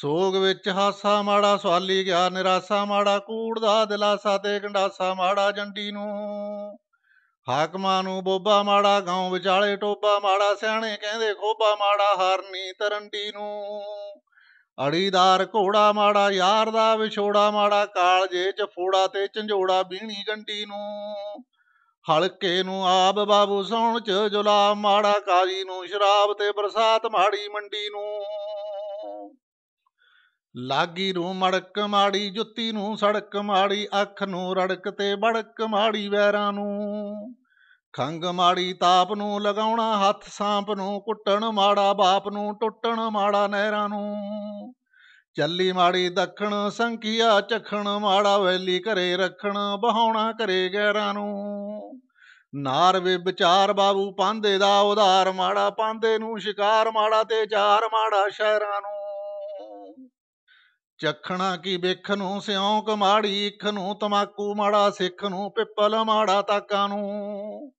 ਸੋਗ ਵਿੱਚ ਹਾਸਾ ਮਾੜਾ ਸਵਾਲੀ ਗਿਆ ਨਿਰਾਸਾ ਮਾੜਾ ਕੂੜ ਦਾ ਦਿਲਾਸਾ ਤੇ ਗੰਡਾਸਾ ਮਾੜਾ ਜੰਡੀ ਨੂੰ ਹਾਕਮਾਂ ਨੂੰ ਬੋਬਾ ਮਾੜਾ ਗਾਉ ਵਿਚਾਲੇ ਟੋਬਾ ਮਾੜਾ ਸਿਆਣੇ ਕਹਿੰਦੇ ਖੋਬਾ ਮਾੜਾ ਹਰਨੀ ਤਰੰਡੀ ਨੂੰ ਅੜੀਦਾਰ ਘੋੜਾ ਮਾੜਾ ਯਾਰ ਦਾ ਵਿਛੋੜਾ ਮਾੜਾ ਜੇ ਚ ਫੋੜਾ ਤੇ ਝੰਝੋੜਾ ਬੀਣੀ ਗੰਡੀ ਨੂੰ ਹਲਕੇ ਨੂੰ ਆਬ ਬਾਬੂ ਸੌਣ ਚ ਜੁਲਾ ਮਾੜਾ ਕਾਜੀ ਨੂੰ ਸ਼ਰਾਬ ਤੇ ਬਰਸਾਤ ਮਾੜੀ ਮੰਡੀ ਨੂੰ ਲਾਗੀ ਰੂ ਮੜਕ ਮਾੜੀ ਜੁੱਤੀ ਨੂੰ ਸੜਕ ਮਾੜੀ ਅੱਖ ਨੂੰ ਰੜਕ ਤੇ ਬੜਕ ਮਾੜੀ ਵੈਰਾਂ ਨੂੰ ਖੰਗ ਮਾੜੀ ਤਾਪ ਨੂੰ ਲਗਾਉਣਾ ਹੱਥ ਸਾਂਪ ਨੂੰ ਕੁੱਟਣ ਮਾੜਾ ਬਾਪ ਨੂੰ ਟੁੱਟਣ ਮਾੜਾ ਨਹਿਰਾਂ ਨੂੰ ਚੱਲੀ ਮਾੜੀ ਦੱਖਣ ਸੰਖਿਆ ਚਖਣ ਮਾੜਾ ਵੈਲੀ ਘਰੇ ਰੱਖਣ ਬਹਾਉਣਾ ਘਰੇ ਗੈਰਾਂ ਨੂੰ ਨਾਰ ਵੇ ਵਿਚਾਰ ਬਾਬੂ ਪਾਂਦੇ ਦਾ ਉਧਾਰ ਮਾੜਾ ਪਾਂਦੇ ਨੂੰ ਸ਼ਿਕਾਰ ਮਾੜਾ ਤੇ ਚਾਰ ਮਾੜਾ ਸ਼ਹਿਰਾਂ ਨੂੰ ਚਖਣਾ ਕੀ ਵੇਖ ਨੂੰ ਸਿਉਂਕ ਮਾੜੀ ਇਖ ਨੂੰ ਤਮਾਕੂ ਮਾੜਾ ਸਿੱਖ ਨੂੰ ਪਿੱਪਲ ਮਾੜਾ ਤਾਕਾਂ ਨੂੰ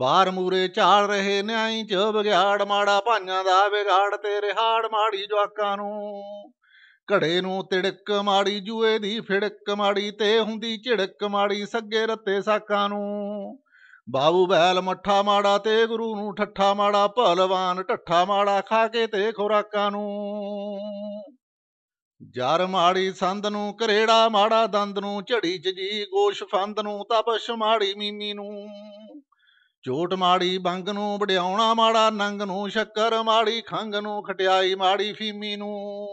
ਬਾਰ ਮੂਰੇ ਝਾਲ ਰਹੇ ਨਿਆਈ ਚ ਬਗਿਆੜ ਮਾੜਾ ਭਾਈਆਂ ਦਾ ਵਿਗਾੜ ਤੇ ਰਿਹਾੜ ਮਾੜੀ ਜਵਾਕਾਂ ਨੂੰ ਘੜੇ ਨੂੰ ਤਿੜਕ ਮਾੜੀ ਜੂਏ ਦੀ ਫਿੜਕ ਮਾੜੀ ਤੇ ਹੁੰਦੀ ਝਿੜਕ ਮਾੜੀ ਸੱਗੇ ਰੱਤੇ ਸਾਕਾਂ ਨੂੰ ਬਾਬੂ ਬੈਲ ਮੱਠਾ ਮਾੜਾ ਤੇ ਗੁਰੂ ਨੂੰ ਠੱਠਾ ਮਾੜਾ ਭਲਵਾਨ ਠੱਠਾ ਮਾੜਾ ਖਾ ਕੇ ਤੇ ਖੁਰਾਕਾਂ ਨੂੰ ਜਰ ਮਾੜੀ ਸੰਦ ਨੂੰ ਕਰੇੜਾ ਮਾੜਾ ਦੰਦ ਨੂੰ ਝੜੀ ਚ ਜੀ ਗੋਸ਼ ਫੰਦ ਨੂੰ ਤਪਸ਼ ਮਾੜੀ ਮੀਮੀ ਨੂੰ ਝੋਟ ਮਾੜੀ ਬੰਗ ਨੂੰ ਵਡਿਆਉਣਾ ਮਾੜਾ ਨੰਗ ਨੂੰ ਸ਼ੱਕਰ ਮਾੜੀ ਖੰਗ ਨੂੰ ਖਟਿਆਈ ਮਾੜੀ ਫੀਮੀ ਨੂੰ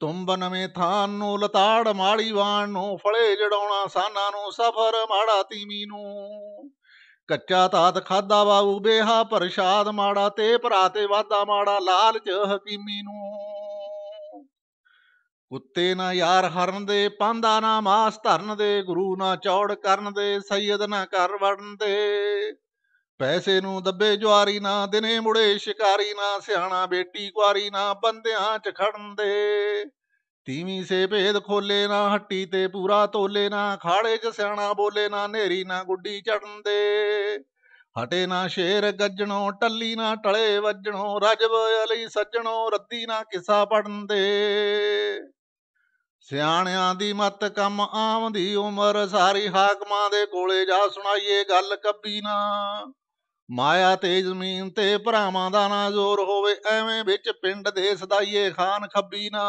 ਤੁੰਬ ਨਵੇਂ ਥਾਨ ਨੂੰ ਲਤਾੜ ਮਾੜੀ ਵਾਣ ਨੂੰ ਫਲੇ ਜੜਾਉਣਾ ਸਾਨਾ ਨੂੰ ਸਫਰ ਮਾੜਾ ਤੀਮੀ ਨੂੰ ਕੱਚਾ ਤਾਤ ਖਾਦਾ ਬਾਉ ਬੇਹਾ ਪ੍ਰਸ਼ਾਦ ਮਾੜਾ ਤੇ ਭਰਾ ਤੇ ਵਾਦਾ ਮਾੜਾ ਲਾਲਚ ਹਕੀਮੀ ਨੂੰ ਕੁੱਤੇ ਨਾ ਯਾਰ ਹਰਨ ਦੇ ਪਾਂਦਾ ਨਾ ਮਾਸ ਧਰਨ ਦੇ ਗੁਰੂ ਨਾ ਚੌੜ ਕਰਨ ਦੇ ਸੈਦ ਨਾ ਕਰ ਵੜਨ ਦੇ ਪੈਸੇ ਨੂੰ ਦੱਬੇ ਜਵਾਰੀ ਨਾ ਦਿਨੇ ਮੁੜੇ ਸ਼ਿਕਾਰੀ ਨਾ ਸਿਆਣਾ ਬੇਟੀ ਕੁਆਰੀ ਨਾ ਬੰਦਿਆਂ ਚ ਖੜਨ ਦੇ ਤੀਵੀਂ ਸੇ ਭੇਦ ਖੋਲੇ ਨਾ ਹੱਟੀ ਤੇ ਪੂਰਾ ਤੋਲੇ ਨਾ ਖਾੜੇ ਚ ਸਿਆਣਾ ਬੋਲੇ ਨਾ ਨੇਰੀ ਨਾ ਗੁੱਡੀ ਚੜਨ ਦੇ ਹਟੇ ਨਾ ਸ਼ੇਰ ਗੱਜਣੋ ਟੱਲੀ ਨਾ ਟਲੇ ਵੱਜਣੋ ਰਜਬ ਅਲੀ ਸੱਜਣੋ ਰੱਦੀ ਨਾ ਕਿਸਾ ਪੜਨ ਦੇ ਸਿਆਣਿਆਂ ਦੀ ਮਤ ਕੰਮ ਆਉਂਦੀ ਉਮਰ ਸਾਰੀ ਹਾਕਮਾਂ ਦੇ ਕੋਲੇ ਜਾ ਸੁਣਾਈਏ ਗੱਲ ਕੱਬੀ ਨਾ ਮਾਇਆ ਤੇ ਜ਼ਮੀਨ ਤੇ ਭਰਾਵਾਂ ਦਾ ਨਾ ਜ਼ੋਰ ਹੋਵੇ ਐਵੇਂ ਵਿੱਚ ਪਿੰਡ ਦੇ ਸਦਾਈਏ ਖਾਨ ਖੱਬੀ ਨਾ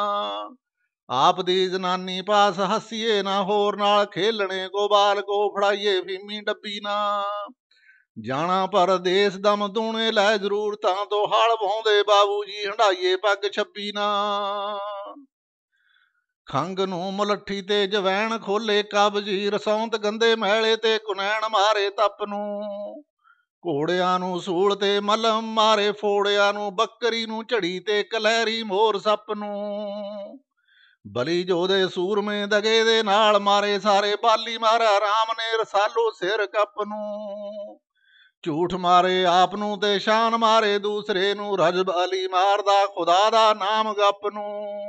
ਆਪ ਦੀ ਜਨਾਨੀ ਪਾਸ ਹੱਸੀਏ ਨਾ ਹੋਰ ਨਾਲ ਖੇਲਣੇ ਕੋ ਬਾਲ ਕੋ ਫੜਾਈਏ ਫੀਮੀ ਡੱਬੀ ਨਾ ਜਾਣਾ ਪਰਦੇਸ ਦਮ ਦੂਣੇ ਲੈ ਜ਼ਰੂਰ ਤਾਂ ਤੋਂ ਹਾਲ ਵਾਉਂਦੇ ਬਾਬੂ ਜੀ ਹੰਡਾਈਏ ਪੱਗ ਛੱਪੀ ਨਾ ਖੰਗ ਨੂੰ ਮਲੱਠੀ ਤੇ ਜਵੈਣ ਖੋਲੇ ਕਬਜੀ ਰਸੌਂਤ ਗੰਦੇ ਮਹਿਲੇ ਤੇ ਕੁਨੈਣ ਮਾਰੇ ਤਪ ਨੂੰ ਘੋੜਿਆਂ ਨੂੰ ਸੂਲ ਤੇ ਮਲਮ ਮਾਰੇ ਫੋੜਿਆਂ ਨੂੰ ਬੱਕਰੀ ਨੂੰ ਝੜੀ ਤੇ ਕਲਹਿਰੀ ਮੋਰ ਸੱਪ ਨੂੰ ਬਲੀ ਜੋਦੇ ਸੂਰਮੇ ਦਗੇ ਦੇ ਨਾਲ ਮਾਰੇ ਸਾਰੇ ਬਾਲੀ ਮਾਰਾ ਰਾਮ ਨੇ ਰਸਾਲੂ ਸਿਰ ਕੱਪ ਨੂੰ ਝੂਠ ਮਾਰੇ ਆਪ ਨੂੰ ਤੇ ਸ਼ਾਨ ਮਾਰੇ ਦੂਸਰੇ ਨੂੰ ਰਜ ਬਾਲੀ ਮਾਰਦਾ ਖੁਦਾ ਦਾ ਨਾਮ ਗੱਪ ਨੂੰ